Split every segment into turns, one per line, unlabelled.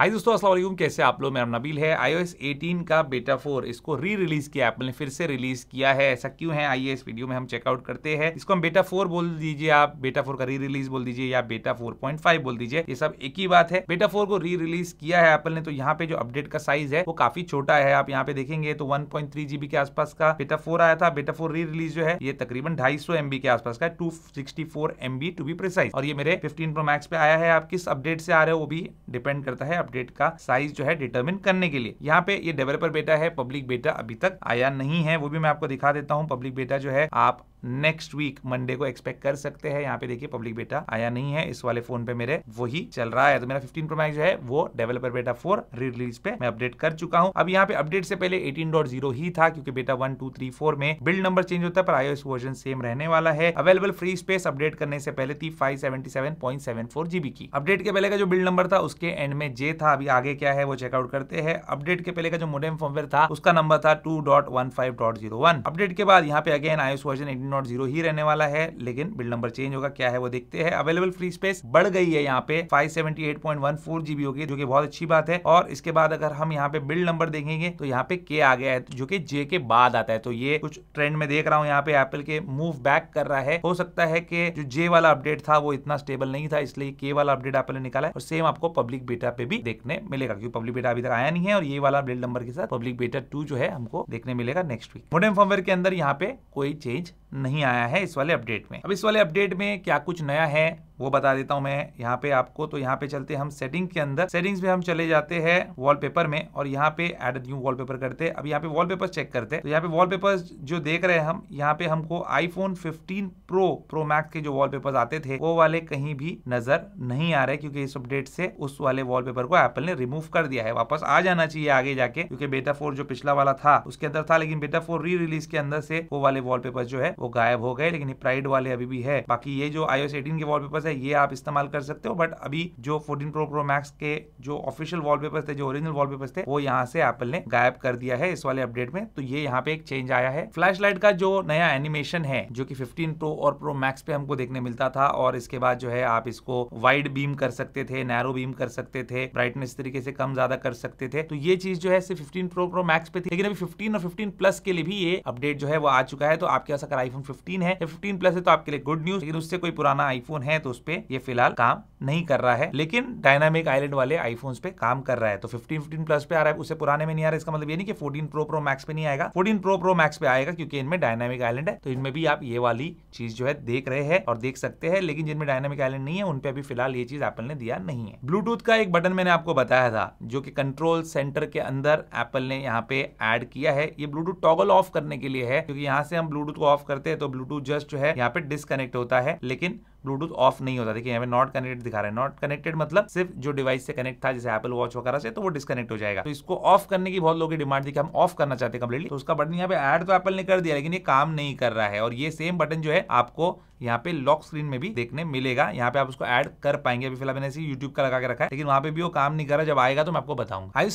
हाय दोस्तों अस्सलाम वालेकुम कैसे आप लोग मेरा नबील है आईओएस 18 का बेटा 4 इसको री रिलीज किया एप्पल ने फिर से रिलीज किया है ऐसा क्यों है आइए इस वीडियो में हम चेकआउट करते हैं इसको हम बेटा 4 बोल दीजिए आप बेटा 4 का री रिलीज बोल दीजिए या बेटा 4.5 बोल दीजिए ये सब एक ही बात है बेटा फोर को री रिलीज किया है एप्पल ने तो यहाँ पे जो अपडेट का साइज है वो काफी छोटा है आप यहाँ पे देखेंगे तो वन के आसपास का बेटा फोर आया था बेटा फोर री रिलीज जो है ये तकरीबन ढाई सौ के आसपास का two sixty to be precise और ये मेरे फिफ्टीन प्रो मैक्स पे आया है आप किस अपडेट से आ रहे हो वो भी डिपेंड करता है अपडेट का साइज जो है डिटर्मिन करने के लिए यहाँ पे ये डेवलपर बेटा है पब्लिक बेटा अभी तक आया नहीं है वो भी मैं आपको दिखा देता हूँ पब्लिक बेटा जो है आप नेक्स्ट वीक मंडे को एक्सपेक्ट कर सकते हैं यहाँ पे देखिए पब्लिक बेटा आया नहीं है इस वाले फोन पे मेरे वही चल रहा है तो मेरा 15 प्रो मैक्स जो है वो डेवलपर बेटा 4 री रिलीज पे मैं अपडेट कर चुका हूँ अब यहाँ पे अपडेट से पहले 18.0 ही था क्योंकि बेटा 1 2 3 4 में बिल्ड नंबर चेंज होता है पर आईओएस वर्जन सेम रहने वाला है अवेलेबल फ्री स्पेस अपडेट करने से पहले थी फाइव जीबी की अपडेट के पहले का जो बिल्ड नंबर था उसके एंड में जे था अभी आगे क्या है वो चेकआउट करते हैं अपडेट के पहले का जो मोडेम फॉर्मवेयर था उसका नंबर था टू अपडेट के बाद यहाँ पे अगेन आयुष वर्जन एटीन ही रहने वाला है लेकिन बिल्ड नंबर चेंज होगा क्या है वो देखते हैं अवेलेबल फ्री स्पेस बढ़ गई है यहाँ पे फाइव जीबी होगी जो की बहुत अच्छी बात है और इसके बाद अगर हम यहाँ पे बिल्ड नंबर देखेंगे तो यहाँ पे के आ गया है जो की जे के बाद आता है तो ये कुछ ट्रेंड में देख रहा हूँ यहाँ पे एप्पल के मूव बैक कर रहा है हो सकता है कि जो जे वाला अपडेट था वो इतना स्टेबल नहीं था इसलिए के वाला अपडेट एप्पल ने निकाला है और सेम आपको पब्लिक बेटा पे भी देखने मिलेगा क्योंकि पब्लिक बेटा अभी तक आया नहीं है और ये वाला बिल्ड नंबर के साथ पब्लिक बेटा टू जो है हमको देखने मिलेगा नेक्स्ट वीक मोडेम फॉर्मवेयर के अंदर यहाँ पे कोई चेंज नहीं आया है इस वाले अपडेट में अब इस वाले अपडेट में क्या कुछ नया है वो बता देता हूं मैं यहाँ पे आपको तो यहाँ पे चलते हम सेटिंग के अंदर सेटिंग्स में हम चले जाते हैं वॉलपेपर में और यहाँ पे एड न्यू वॉलपेपर करते हैं अब यहाँ पे वॉलपेपर चेक करते हैं तो यहाँ पे वॉलपेपर्स जो देख रहे हैं हम यहाँ पे हमको आईफोन 15 प्रो प्रो मैक्स के जो वॉल आते थे वो वाले कहीं भी नजर नहीं आ रहे क्योंकि इस अपडेट से उस वाले वॉल को एप्पल ने रिमूव कर दिया है वापस आ जाना चाहिए आगे जाके क्योंकि बेटा फोर जो पिछला वाला था उसके अंदर था लेकिन बेटा फोर री रिलीज के अंदर से वो वाले वॉल जो है वो गायब हो गए लेकिन प्राइड वाले अभी भी है बाकी ये जो आईओ एटीन के वॉलपेपर्स है ये आप इस्तेमाल कर सकते हो बट अभी जो फोर्टीन प्रो प्रो मैक्स के जो ऑफिशियल वॉलपेपर्स थे जो ओरिजिनल वॉलपेपर्स थे वो यहाँ से एप्पल ने गायब कर दिया है इस वाले अपडेट में तो ये यहाँ पे एक चेंज आया है फ्लैश का जो नया एनिमेशन है जो की फिफ्टीन प्रो और प्रो मैक्स पे हमको देखने मिलता था और इसके बाद जो है आप इसको वाइड बीम कर सकते थे नैरो बीम कर सकते थे ब्राइटनेस तरीके से कम ज्यादा कर सकते थे तो ये चीज जो है सिर्फ फिफ्टीन प्रो प्रो मैक्स पे थी लेकिन अभी फिफ्टीन और फिफ्टीन प्लस के लिए भी ये अपडेट जो है वो आ चुका है तो आपके ऐसा आईफोन फिफ्टीन है या फिफ्टीन प्लस है तो आपके लिए गुड न्यूज लेकिन उससे कोई पुराना आईफोन है तो उस पर ये फिलहाल काम नहीं कर रहा है लेकिन डायनामिक आईलैंड वाले आईफोन पे काम कर रहा है तो फिफ्टीन फिफ्टीन प्लस पे आ रहा है उसे पुराने में नहीं आ रहा है इसका मतलब ये नहीं कि फोर्टीन प्रो प्रो मैक्स पे नहीं आएगा फोर्टीन प्रो प्रो मैक्स पे आएगा क्योंकि इनमें डायनामिक आईलैंड है तो इनमें भी आप ये वाली चीज जो है देख रहे हैं और देख सकते हैं लेकिन जिनमें डायनामिक आईलैंड नहीं है उनपे अभी फिलहाल ये चीज एप्पल ने दिया नहीं है ब्लूटूथ का एक बटन मैंने आपको बताया था जो कि कंट्रोल सेंटर के अंदर एप्पल ने यहाँ पे एड किया है ये ब्लूटूथ टॉगल ऑफ करने के लिए है क्योंकि यहाँ से हम ब्लूटूथ को ऑफ कर करते हैं तो ब्लूटूथ जस्ट जो है यहाँ पे डिसकनेक्ट होता है लेकिन ब्लूटूथ ऑफ नहीं होता देखिए यहाँ नॉट कनेक्टेड दिखा रहा है नॉट कनेक्टेड मतलब सिर्फ जो डिवाइस से कनेक्ट था जैसे एपल वॉच वगैरह से तो वो डिस्कनेक्ट हो जाएगा तो इसको ऑफ करने की बहुत लोगों की डिमांड थी कि हम ऑफ करना चाहते हैं कंप्लीटली तो उसका बटन यहाँ पे एड तो एपल ने कर दिया लेकिन ये काम नहीं कर रहा है और ये सेम बटन जो है आपको यहाँ पे लॉक स्क्रीन में भी देखने मिलेगा यहाँ पे आप उसको ऐड कर पाएंगे अभी फिलहाल मैंने इसे यूट्यूब का लगा के रखा है लेकिन वहाँ पे भी वो काम नहीं कर रहा जब आएगा तो मैं आपको बताऊंगा आई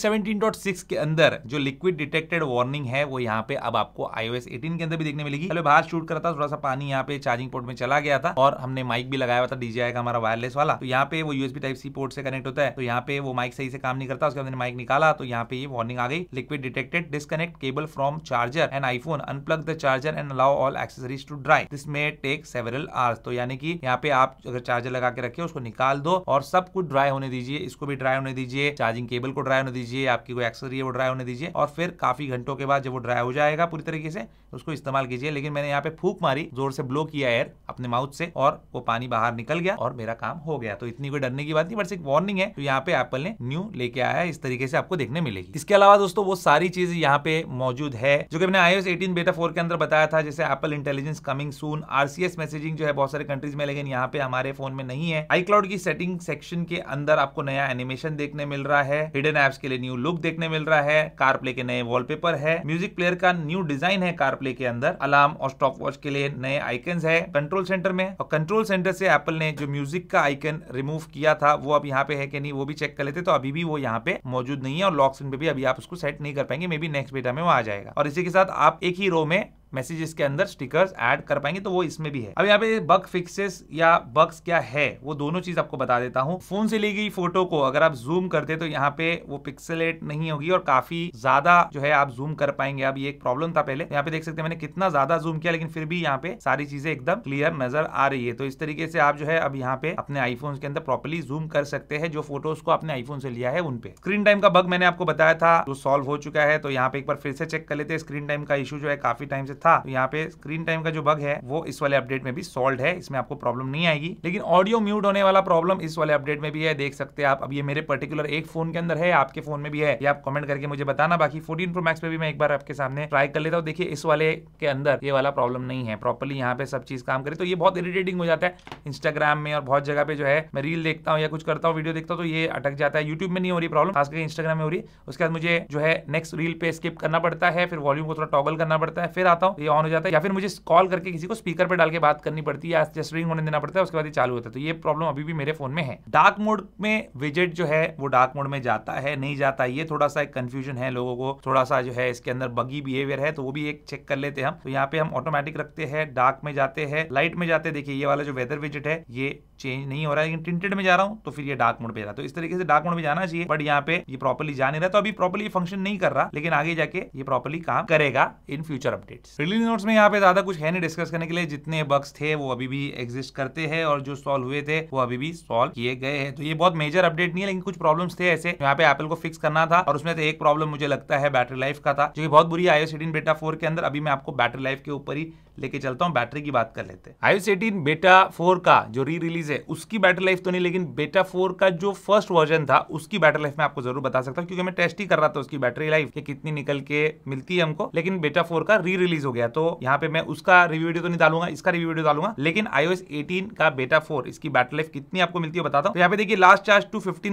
सिक्स के अंदर जो लिक्विड डिटेक्टेड वार्निंग है वो यहाँ पे अब आपको आईओएस 18 के अंदर भी देखने मिलेगी पहले बाहर शूट करा था थोड़ा सा पानी यहाँ पे चार्जिंग पोर्ट में चला गया था और हमने माइक माइक भी लगाया हुआ था डीजीआई का हमारा वायरलेस वाला तो यहाँ पे वो यूएसबी टाइप सी पोर्ट से कनेक्ट होता है तो यहाँ पे वो माइक सही से काम नहीं करता उसके बाद माइक निकाला तो यहाँ पे ये वार्निंग आ गई liquid detected disconnect cable from charger and iPhone unplug the charger and allow all accessories to dry this may take several hours तो यानी कि यहाँ पे आप अगर चार्जर लगा के रखे उसको निकाल दो और सब कुछ ड्राई होने दीजिए इसको भी ड्राई होने दीजिए चार्जिंग केबल को ड्राई होने दीजिए आपकी कोई एक्सेसरी है वो ड्राई होने दीजिए और फिर काफी घंटों के बाद जब वो ड्राई हो जाएगा पूरी तरीके से उसको इस्तेमाल कीजिए लेकिन मैंने यहाँ पे फूक मारी जोर से ब्लो किया एयर अपने माउथ से और वो पानी बाहर निकल गया और मेरा काम हो गया तो इतनी कोई डरने की बात नहीं बट एक वार्निंग है तो यहाँ पे एप्पल ने न्यू लेके आया है इस तरीके से आपको देखने मिलेगी इसके अलावा दोस्तों वो सारी चीज यहाँ पे मौजूद है जो कि मैंने आईओएस 18 बेटा 4 के अंदर बताया था जैसे Apple Intelligence coming soon RCS messaging जो है बहुत सारे कंट्रीज में लेकिन यहाँ पे हमारे फोन में नहीं है आई क्लाउड की सेटिंग सेक्शन के अंदर आपको नया एनिमेशन देखने मिल रहा है हिडन एप्स के लिए न्यू लुक देखने मिल रहा है कार प्ले के नए वॉलपेपर है म्यूजिक प्लेयर का न्यू डिजाइन है कार प्ले के अंदर अलार्म और स्टॉप वॉच के लिए नए आइकन है कंट्रोल सेंटर में और कंट्रोल सेंटर से एप्पल ने जो म्यूजिक का आइकन रिमूव किया था वो अब यहाँ पे है कि नहीं वो भी चेक कर लेते तो अभी भी वो यहाँ पे मौजूद नहीं है और लॉक स्क्रीन पे भी अभी आप उसको सेट नहीं कर पाएंगे मे बी नेक्स्ट बेटा में वो आ जाएगा और इसी के साथ आप एक ही रो में मैसेजेस के अंदर स्टिकर्स ऐड कर पाएंगे तो वो इसमें भी है अब यहाँ पे बग फिक्सेस या बग्स क्या है वो दोनों चीज आपको बता देता हूँ फोन से ली गई फोटो को अगर आप जूम करते तो यहाँ पे वो पिक्सलेट नहीं होगी और काफी ज्यादा जो है आप जूम कर पाएंगे अब ये एक प्रॉब्लम था पहले यहाँ पे देख सकते हैं मैंने कितना ज्यादा जूम किया लेकिन फिर भी यहाँ पे सारी चीजें एकदम क्लियर नजर आ रही है तो इस तरीके से आप जो है अब यहाँ पे अपने आईफोन के अंदर प्रॉपरली जूम कर सकते हैं जो फोटोज को अपने आईफोन से लिया है उनपे स्क्रीन टाइम का बग मैंने आपको बताया था जो सॉल्व हो चुका है तो यहाँ पे एक बार फिर से चेक कर लेते हैं स्क्रीन टाइम का इशू जो है काफी टाइम से था तो यहाँ पे स्क्रीन टाइम का जो बग है वो इस वाले अपडेट में भी सोल्व है इसमें आपको प्रॉब्लम नहीं आएगी लेकिन ऑडियो म्यूट होने वाला प्रॉब्लम इस वाले अपडेट में भी है देख सकते आप अब ये मेरे पर्टिकुलर एक फोन के अंदर है आपके फोन में भी है ये आप कमेंट करके मुझे बताना बाकी फोर्टीन प्रो मैक्स पे भी मैं एक बार आपके सामने ट्राई कर लेता हूँ देखिए इस वाले के अंदर ये वाला प्रॉब्लम नहीं है प्रॉपरली यहाँ पे सब चीज काम करे तो ये बहुत इरिटेटिंग हो जाता है इंस्टाग्राम में और बहुत जगह पे जो है मैं रील देखता हूँ या कुछ करता हूँ वीडियो देखता हूँ तो ये अटक जाता है यूट्यूब में नहीं हो रही प्रॉब्लम खासकर इंस्टाग्राम में हो रही उसके बाद मुझे जो है नेक्स्ट रील पे स्किप करना पड़ता है फिर वॉल्यूम को थोड़ा टॉगल करना पड़ता है फिर आता हूँ दबाओ ये ऑन हो जाता है या फिर मुझे कॉल करके किसी को स्पीकर पर डाल के बात करनी पड़ती है जस्ट रिंग होने देना पड़ता है उसके बाद ये चालू होता है तो ये प्रॉब्लम अभी भी मेरे फोन में है डार्क मोड में विजेट जो है वो डार्क मोड में जाता है नहीं जाता ये थोड़ा सा एक कंफ्यूजन है लोगों को थोड़ा सा जो है इसके अंदर बगी बिहेवियर है तो वो भी एक चेक कर लेते हैं हम तो यहाँ पे हम ऑटोमेटिक रखते हैं डार्क में जाते हैं लाइट में जाते देखिए ये वाला जो वेदर विजिट है ये चेंज नहीं हो रहा है लेकिन टिंटेड में जा रहा हूँ तो फिर ये डार्क मोड पे जा तो इस तरीके से डार्क मोड में जाना चाहिए बट यहाँ पे ये प्रॉपरली जा नहीं रहा तो अभी प्रॉपरली फंक्शन नहीं कर रहा लेकिन आगे जाके ये प्रॉपरली काम करेगा in future updates release notes में यहाँ पे ज़्यादा कुछ है नहीं डिस्कस करने के लिए जितने बग्स थे वो अभी भी एग्जिस्ट करते हैं और जो सॉल्व हुए थे वो अभी भी सॉल्व किए गए हैं तो ये बहुत मेजर अपडेट नहीं है लेकिन कुछ प्रॉब्लम थे ऐसे यहाँ पे एपल को फिक्स करना था और उसमें से एक प्रॉब्लम मुझे लगता है बैटरी लाइफ का था जो कि बहुत बुरी आई बेटा फोर के अंदर अभी मैं आपको बैटरी लाइफ के ऊपर ही लेके चलता हूँ बैटरी की बात कर लेते हैं आयुष एटीन बेटा फोर का जो री रिलीज है उसकी बैटरी लाइफ तो नहीं लेकिन बेटा फोर का जो फर्स्ट वर्जन था उसकी बैटरी लाइफ मैं आपको जरूर बता सकता हूँ क्योंकि मैं टेस्ट ही कर रहा था उसकी बैटरी लाइफ कि कितनी निकल के मिलती है हमको लेकिन बेटा फोर का री रिलीज हो गया तो यहाँ पे मैं उसका रिव्यू वीडियो तो नहीं डालूंगा इसका रिव्यू वीडियो डालूंगा लेकिन आईओएस एटीन का बेटा फोर इसकी बैटरी लाइफ कितनी आपको मिलती है बताता हूँ तो यहाँ पे देखिए लास्ट चार्ज टू फिफ्टी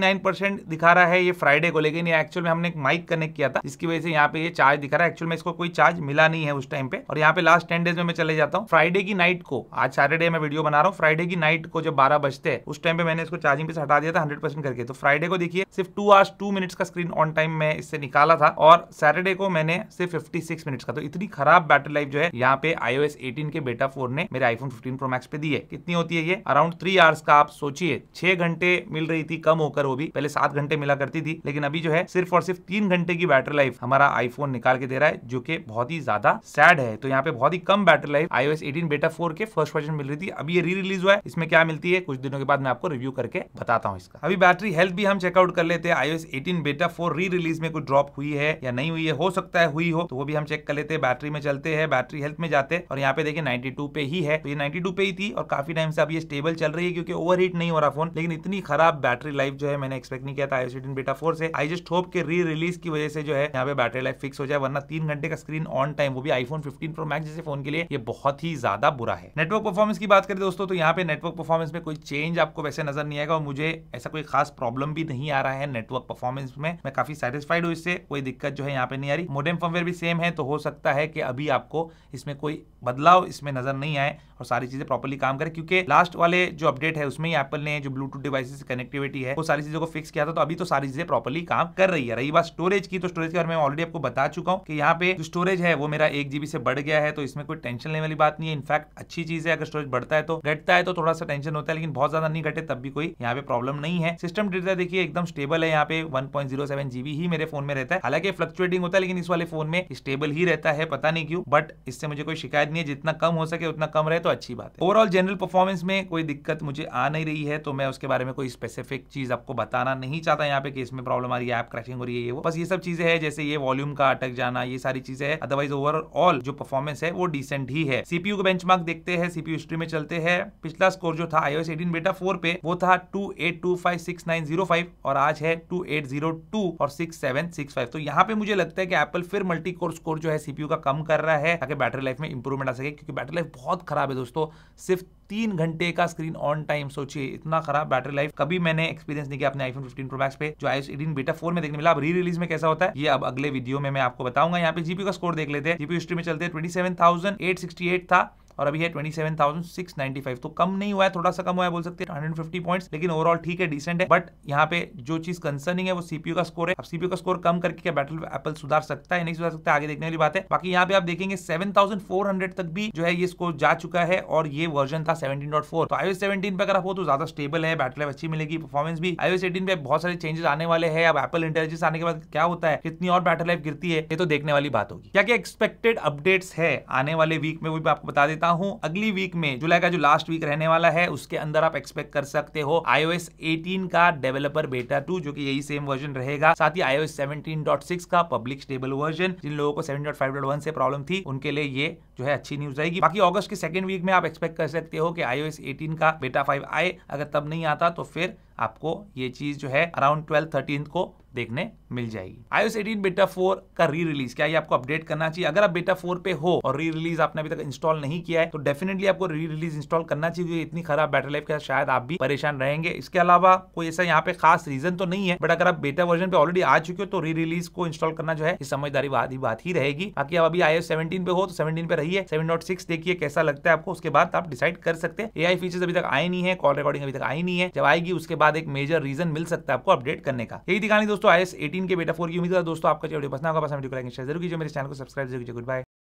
दिखा रहा है ये फ्राइडे को लेकिन एक्चुअल में हमने एक माइक कनेक्ट किया था इसकी वजह से यहाँ पे चार्ज दिखा रहा है एक्चुअल में इसको कोई चार्ज मिला नहीं है उस टाइम पे और यहाँ पे लास्ट टेन डेज में में चले जाता हूँ फ्राइडे की नाइट को आज सैटरडे में वीडियो बना रहा हूँ फ्राइडे की नाइट को जब बारह बजते हैं उस टाइम पे मैंने इसको चार्जिंग पे हटा दिया था हंड्रेड परसेंट करके तो फ्राइडे को देखिए सिर्फ टू आवर्स टू मिनट्स का स्क्रीन ऑन टाइम में इससे निकाला था और सैटरडे को मैंने सिर्फ फिफ्टी सिक्स मिनट्स का तो इतनी खराब बैटरी लाइफ जो है यहाँ पे आईओ एस के बेटा फोन ने मेरे आईफोन फिफ्टीन प्रो मैक्स पे दी है कितनी होती है ये अराउंड थ्री आवर्स का आप सोचिए छह घंटे मिल रही थी कम होकर वो भी पहले सात घंटे मिला करती थी लेकिन अभी जो है सिर्फ और सिर्फ तीन घंटे की बैटरी लाइफ हमारा आईफोन निकाल के दे रहा है जो कि बहुत ही ज्यादा सैड है तो यहाँ पे बहुत ही कम battery battery life S eighteen beta four के फर्स्ट वर्जन मिल रही थी अभी ये री रिलीज हुआ है इसमें क्या मिलती है कुछ दिनों के बाद मैं आपको रिव्यू करके बताता हूँ इसका अभी बैटरी हेल्थ भी हम चेकआउट कर लेते हैं iOS eighteen beta four re release में कुछ ड्रॉप हुई है या नहीं हुई है हो सकता है हुई हो तो वो भी हम चेक कर लेते हैं बैटरी में चलते हैं बैटरी हेल्थ में जाते हैं और यहाँ पे देखिए टू पे ही है तो ये 92 पे ही थी और काफी टाइम से अब ये स्टेबल चल रही है क्योंकि ओवर नहीं हो रहा फोन लेकिन इतनी खराब बैटरी लाइफ जो है मैंने एक्सपेक्ट नहीं किया था iOS eighteen beta four से आई जस्ट होप के री रिलीज की वजह से जो है यहाँ पे बैटरी लाइफ फिक्स हो जाए वरना तीन घंटे का स्क्रीन ऑन टाइम वो भी आईफोन फिफ्टीन प्रो मैक्स जैसे फोन के लिए ये बहुत ही ज्यादा बुरा है नेटवर्क परफॉर्मेंस की बात करें दोस्तों तो यहाँ पे नेटवर्क परफॉर्मेंस में कोई चेंज आपको वैसे नजर नहीं आएगा और मुझे ऐसा कोई खास प्रॉब्लम भी नहीं आ रहा है नेटवर्क परफॉर्मेंस में मैं काफी सेटिस्फाइड हूँ इससे कोई दिक्कत जो है यहाँ पे नहीं आ रही मोडेम फॉर्मवेयर भी सेम है तो हो सकता है कि अभी आपको इसमें कोई बदलाव इसमें नजर नहीं आए और सारी चीजें प्रॉपरली काम करें क्योंकि लास्ट वाले जो अपडेट है उसमें ही एप्पल ने जो ब्लूटूथ डिवाइसेस कनेक्टिविटी है वो सारी चीजों को फिक्स किया था तो अभी तो सारी चीजें प्रॉपरली काम कर रही है रही बात स्टोरेज की तो स्टोरेज के बारे में ऑलरेडी आपको बता चुका हूँ कि यहाँ पे जो स्टोरेज है वो मेरा एक जीबी से बढ़ गया है तो इसमें कोई टेंशन टेंशन लेने वाली बात नहीं है इनफैक्ट अच्छी चीज है अगर स्टोरेज बढ़ता है तो घटता है तो थोड़ा सा टेंशन होता है लेकिन बहुत ज्यादा नहीं घटे तब भी कोई यहाँ पे प्रॉब्लम नहीं है सिस्टम डेटा देखिए एकदम स्टेबल है यहाँ पे वन जीबी ही मेरे फोन में रहता है हालांकि फ्लक्चुएटिंग होता है लेकिन इस वाले फोन में स्टेबल ही रहता है पता नहीं क्यों बट इससे मुझे कोई शिकायत नहीं है जितना कम हो सके उतना कम रहे तो अच्छी बात है ओवरऑल जनरल परफॉर्मेंस में कोई दिक्कत मुझे आ नहीं रही है तो मैं उसके बारे में कोई स्पेसिफिक चीज आपको बताना नहीं चाहता यहाँ पे कि इसमें प्रॉब्लम आ रही है ऐप क्रैशिंग हो रही है ये वो बस ये सब चीजें है जैसे ये वॉल्यूम का अटक जाना ये सारी चीजें है अदरवाइज ओवरऑल जो परफॉर्मेंस है वो डिसेंट सेकंड ही है सीपीयू को बेंचमार्क देखते हैं सीपीयू हिस्ट्री में चलते हैं पिछला स्कोर जो था आईओएस एटीन बेटा फोर पे वो था 28256905 और आज है टू और 6765 तो यहाँ पे मुझे लगता है कि एप्पल फिर मल्टी कोर स्कोर जो है सीपीयू का कम कर रहा है ताकि बैटरी लाइफ में इंप्रूवमेंट आ सके क्योंकि बैटरी लाइफ बहुत खराब है दोस्तों सिर्फ तीन घंटे का स्क्रीन ऑन टाइम सोचिए इतना खराब बैटरी लाइफ कभी मैंने एक्सपीरियंस नहीं किया अपने आईफोन 15 प्रो मैक्स पे जो आई एटीन बेटा फोर में देखने मिला अब री रिलीज में कैसा होता है ये अब अगले वीडियो में मैं आपको बताऊंगा यहाँ पे जीपी का स्कोर देख लेते हैं जीपी हिस्ट्री में चलते हैं ट्वेंटी सेवन थाउजेंड एट 6868 था और अभी है फाइव तो कम नहीं हुआ है थोड़ा सा कम हुआ है बोल सकते हैं फिफ्टी पॉइंट लेकिन ओवरऑल ठीक है डिसेंट है बट यहाँ पे जो चीज कंसर्निंग है वो सीपीयू का स्कोर है अब सीपीयू का स्कोर कम करके क्या बैटल एपल सुधार सकता है नहीं सुधार सकता आगे देखने वाली बात है बाकी यहाँ पे आप देखेंगे सेवन तक भी जो है ये स्कोर जा चुका है और ये वर्जन था फोर तो आई सेवनटीन पर अगर आप हो तो ज्यादा स्टेबल है बैटल अच्छी मिलेगी परफॉर्मेंस भी iOS एटीन पे बहुत सारे चेंजेस आने वाले हैं अब एपल इंटेलिजेंस आने के बाद क्या होता है कितनी और बैटल लाइफ गिरती है ये तो देखने वाली बात होगी क्या क्या एक्सपेक्टेड अपडेट्स है आने वाले वीक में वो भी आपको बता देता सकता हूं अगली वीक में जुलाई का जो लास्ट वीक रहने वाला है उसके अंदर आप एक्सपेक्ट कर सकते हो iOS 18 का डेवलपर बेटा 2 जो कि यही सेम वर्जन रहेगा साथ ही iOS 17.6 का पब्लिक स्टेबल वर्जन जिन लोगों को 7.5.1 से प्रॉब्लम थी उनके लिए ये जो है अच्छी न्यूज रहेगी बाकी अगस्त के सेकंड वीक में आप एक्सपेक्ट कर सकते हो कि आईओएस 18 का बेटा 5 आए अगर तब नहीं आता तो फिर आपको ये चीज जो है अराउंड ट्वेल्थ थर्टीन को देखने मिल जाएगी आईओएस 18 बेटा 4 का री रिलीज क्या ये आपको अपडेट करना चाहिए अगर आप बेटा 4 पे हो और री रिलीज आपने अभी तक इंस्टॉल नहीं किया है तो डेफिनेटली आपको री रिलीज इंस्टॉल करना चाहिए इतनी खराब बैटरी लाइफ के साथ शायद आप भी परेशान रहेंगे इसके अलावा कोई ऐसा यहाँ पे खास रीजन तो नहीं है बट अगर आप बेटा वर्जन पे ऑलरेडी आ चुके हो तो री रिलीज को इंस्टॉल करना जो है समझदारी बात ही रहेगी बाकी आप अभी आईओ सेवनटीन पे हो तो सेवेंटीन पे रही सही है सेवन नॉट सिक्स देखिए कैसा लगता है आपको उसके बाद आप डिसाइड कर सकते हैं एआई फीचर्स अभी तक आए नहीं है कॉल रिकॉर्डिंग अभी तक आई नहीं है जब आएगी उसके बाद एक मेजर रीजन मिल सकता है आपको अपडेट करने का यही दिखाने दोस्तों आई एस एटीन के बेटा फोर की उम्मीद है दोस्तों आपका वीडियो पसंद होगा पसंद जरूर कीजिए मेरे चैनल को सब्सक्राइब जरूर कीजिए गुड बाय